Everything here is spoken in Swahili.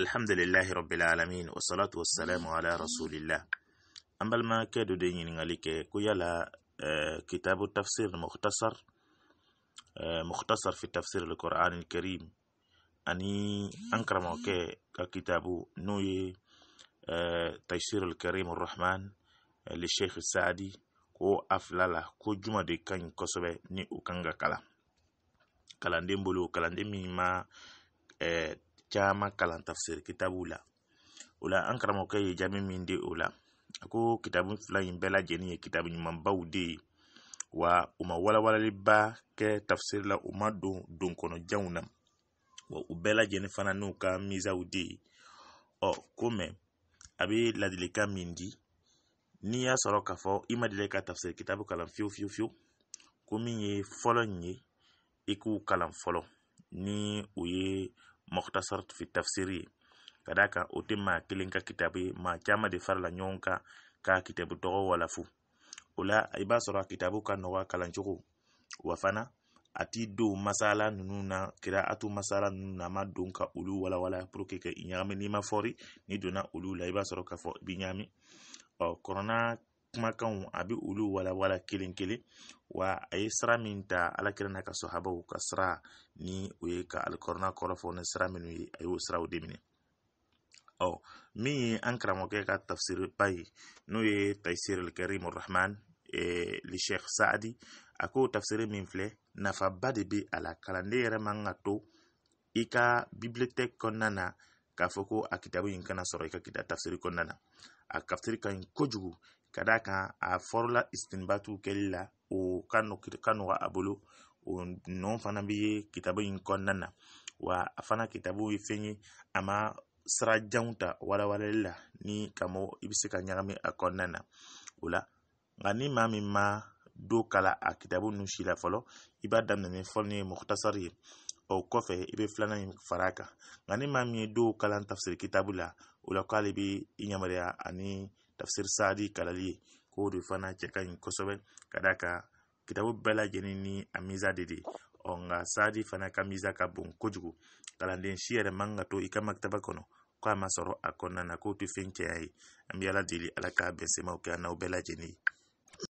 الحمد لله رب العالمين والصلاة والسلام على رسول الله أما ما كادو دي نغاليك كيالا كتاب التفسير المختصر مختصر في تفسير القرآن الكريم أني أنكرم وكي كتابو نوي تيسير الكريم الرحمن للشيخ السعدي ko a fila la ko juma de ka ɲi kosɛbɛ ni o kan ka kalan kalanden bolo kalanden min ma eh, caman kalan tafsir kitabu la o la an karamɔgɔkɛ ye jaabi min di o la a ko kitabu fila in bɛɛ lajɛlen ye kitabu ɲumanbaw de ye wa u ma walawalaliba kɛ tafsiri la u ma don don na wa u bɛɛ lajɛlen fana n'u ka mizaw de ye ɔ ko mɛ a bɛ ladilikan min di n'i y'a sɔrɔ k'a fɔ i ma deli ka tafsiri kitabu kalan fiyewu fiyewu fiyewu ko min ye fɔlɔ in ye i k'u kalan fɔlɔ ni o ye mukhtasar fi tafsiri ka da kan kelen ka kitabu ma maa caman de farala ɲɔgɔn k'a kitabu tɔgɔ walafu o la i b'a kitabu ka nɔgɔ a kalancogo wa fana a t'i masala ninnu na kira atu masala ninnu na a ka olu walawala pour que ka i n'i ma fɔri n'i donna olu la i b'a k'a fɔ i bi ɲagami kumakanw a bɛ olu walawala kelen-kelen wa a ye sira min ta alakira n'a ka sahabaw ka sira ni o ye ka alikɔrɔna kɔrɔfɔ ni sira minnu ye a y'o siraw de minɛ ɔ min ye an karamɔgɔkɛ ka tafsiriba ye n'o ye taisir alkarim rahman eh, lishekh saadi a k'o tafsiri min filɛ nafaba de bɛ a la kalanden yɛrɛ man ka to i ka bibilitɛki kɔnɔna na k'a fɔ ko a kitabu in kana sɔrɔ i ka kita tafsiri kɔnɔna na a tafsiri ka ɲi kojugu ka d'a kan a fɔrɔla istinbatu kɛli la o ka nɔgɔ a bolo o nɔ fana bɛ ye kitabu in kɔnɔna na wa a fana kitabu ye fɛn ye a ma sira janw ta walawalali la ni ka mɔgɔ i bɛ se ka ɲagami a kɔnɔna na o la nka ni maa min ma do kala a kitabu ninnu si la fɔlɔ i b'a daminɛ ni fɔlɔ ni mɔgɔtasari ye o kɔfɛ i bɛ filanan in fara a kan nka ni maa min ye do kalan tafsiri kitabu la o la k'ale bɛ i yamaruya ani tafsir sadi kalali ye k'o de fana cɛ ka kosobe kosɛbɛ ka da kitabu bela lajɛlen ni amiza miza de de nka fana ka ka bon kojugu kalanden shiere yɛrɛ man to ikama kitaba maktaba kɔnɔ ko akona sɔrɔ a na k'o tɛ fɛn cɛya ye an bɛ ala deli ala k'a kɛ